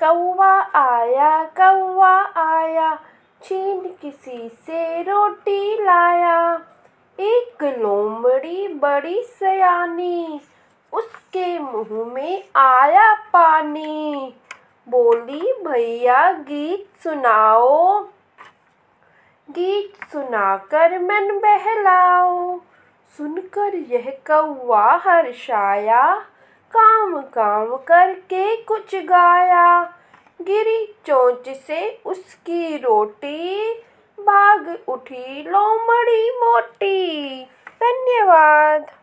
कौवा आया कौवा आया छीन किसी से रोटी लाया एक लोमड़ी बड़ी सयानी उसके मुंह में आया पानी बोली भैया गीत सुनाओ गीत सुनाकर मन बहलाओ सुनकर यह कौवा हर्षाया काम काम करके कुछ गाया गिरी चोंच से उसकी रोटी भाग उठी लोमड़ी मोटी धन्यवाद